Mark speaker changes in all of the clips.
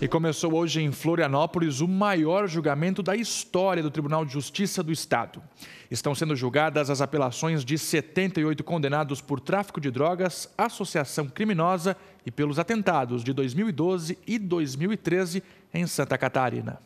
Speaker 1: E começou hoje em Florianópolis o maior julgamento da história do Tribunal de Justiça do Estado. Estão sendo julgadas as apelações de 78 condenados por tráfico de drogas, associação criminosa e pelos atentados de 2012 e 2013 em Santa Catarina.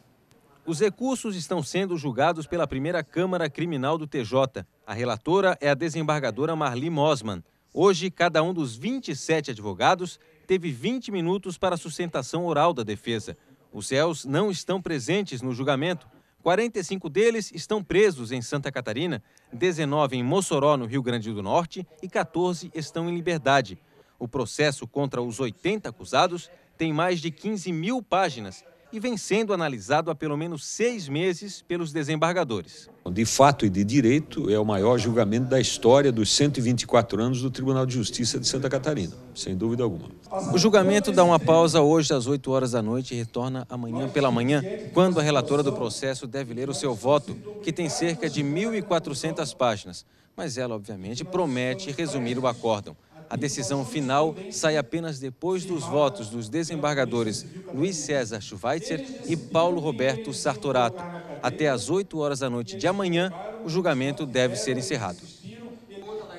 Speaker 2: Os recursos estão sendo julgados pela primeira Câmara Criminal do TJ. A relatora é a desembargadora Marli Mosman. Hoje, cada um dos 27 advogados teve 20 minutos para a sustentação oral da defesa. Os réus não estão presentes no julgamento. 45 deles estão presos em Santa Catarina, 19 em Mossoró, no Rio Grande do Norte, e 14 estão em liberdade. O processo contra os 80 acusados tem mais de 15 mil
Speaker 3: páginas
Speaker 2: e vem sendo analisado há pelo menos seis meses pelos desembargadores.
Speaker 3: De fato e de direito, é o maior julgamento da história dos 124 anos do Tribunal de Justiça de Santa Catarina, sem dúvida alguma. O julgamento dá uma pausa hoje às 8 horas da
Speaker 2: noite e retorna amanhã pela manhã, quando a relatora do
Speaker 3: processo deve ler o seu voto, que tem
Speaker 2: cerca de 1.400 páginas. Mas ela, obviamente, promete resumir o acórdão. A decisão final sai apenas depois dos votos dos desembargadores Luiz César Schweitzer e Paulo Roberto Sartorato. Até às 8 horas da noite de
Speaker 4: amanhã, o julgamento deve ser encerrado.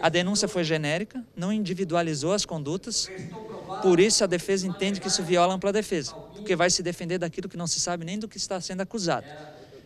Speaker 4: A denúncia foi genérica, não individualizou as condutas, por isso a defesa entende que isso viola a ampla defesa, porque vai se defender daquilo que não se sabe nem do que está sendo acusado.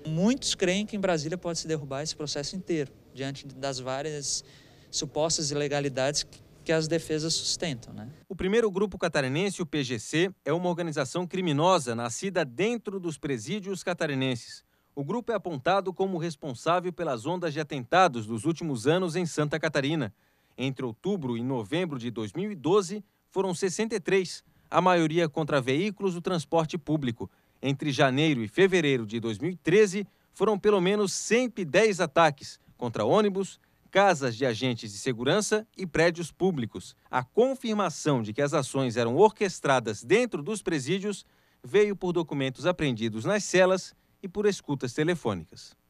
Speaker 4: Muitos creem que em Brasília pode se derrubar esse processo inteiro, diante das várias supostas ilegalidades que as defesas sustentam. Né? O primeiro grupo catarinense, o PGC, é uma organização criminosa
Speaker 2: nascida dentro dos presídios catarinenses. O grupo é apontado como responsável pelas ondas de atentados dos últimos anos em Santa Catarina. Entre outubro e novembro de 2012, foram 63, a maioria contra veículos do transporte público. Entre janeiro e fevereiro de 2013, foram pelo menos 110 ataques contra ônibus, casas de agentes de segurança e prédios públicos. A confirmação de que as ações eram orquestradas dentro dos presídios veio por documentos apreendidos nas celas e por escutas telefônicas.